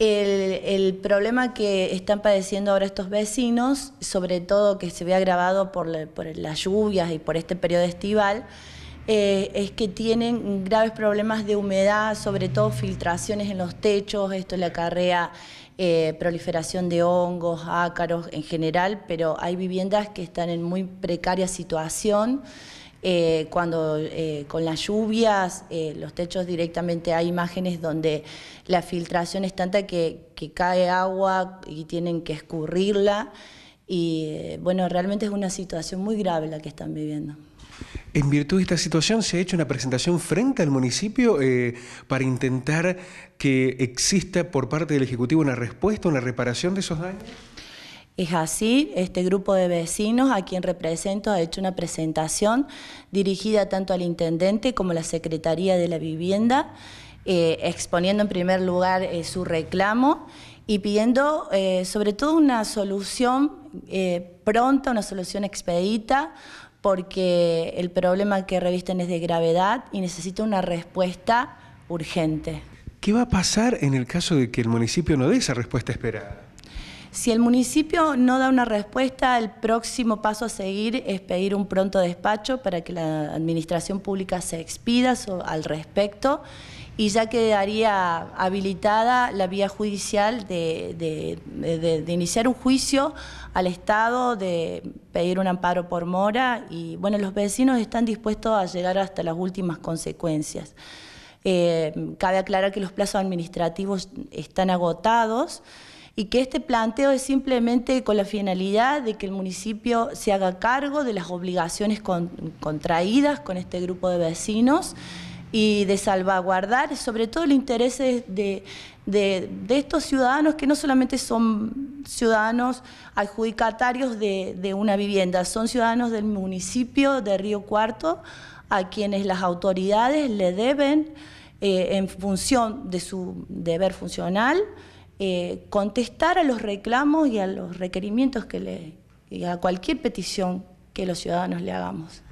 El, problema que están padeciendo ahora estos vecinos, sobre todo que se ve agravado por, las lluvias y por este periodo estival, eh, es que tienen graves problemas de humedad, sobre todo filtraciones en los techos, esto le acarrea eh, proliferación de hongos, ácaros en general, pero hay viviendas que están en muy precaria situación. Eh, cuando eh, con las lluvias, eh, los techos directamente hay imágenes donde la filtración es tanta que, cae agua y tienen que escurrirla. Y bueno, realmente es una situación muy grave la que están viviendo. En virtud de esta situación se ha hecho una presentación frente al municipio para intentar que exista por parte del Ejecutivo una respuesta, una reparación de esos daños. Es así, este grupo de vecinos a quien represento ha hecho una presentación dirigida tanto al intendente como a la Secretaría de la Vivienda, eh, exponiendo en primer lugar eh, su reclamo y pidiendo eh, sobre todo una solución pronta, una solución expedita, porque el problema que revisten es de gravedad y necesita una respuesta urgente. ¿Qué va a pasar en el caso de que el municipio no dé esa respuesta esperada? Si el municipio no da una respuesta, el próximo paso a seguir es pedir un pronto despacho para que la administración pública se expida al respecto y ya quedaría habilitada la vía judicial de, iniciar un juicio al Estado, de pedir un amparo por mora y bueno, los vecinos están dispuestos a llegar hasta las últimas consecuencias. Eh, cabe aclarar que los plazos administrativos están agotados y que este planteo es simplemente con la finalidad de que el municipio se haga cargo de las obligaciones contraídas con este grupo de vecinos y de salvaguardar sobre todo el interés de, estos ciudadanos que no solamente son ciudadanos adjudicatarios de, una vivienda, son ciudadanos del municipio de Río Cuarto a quienes las autoridades le deben eh, en función de su deber funcional eh, contestar a los reclamos y a los requerimientos que le, y a cualquier petición que los ciudadanos le hagamos.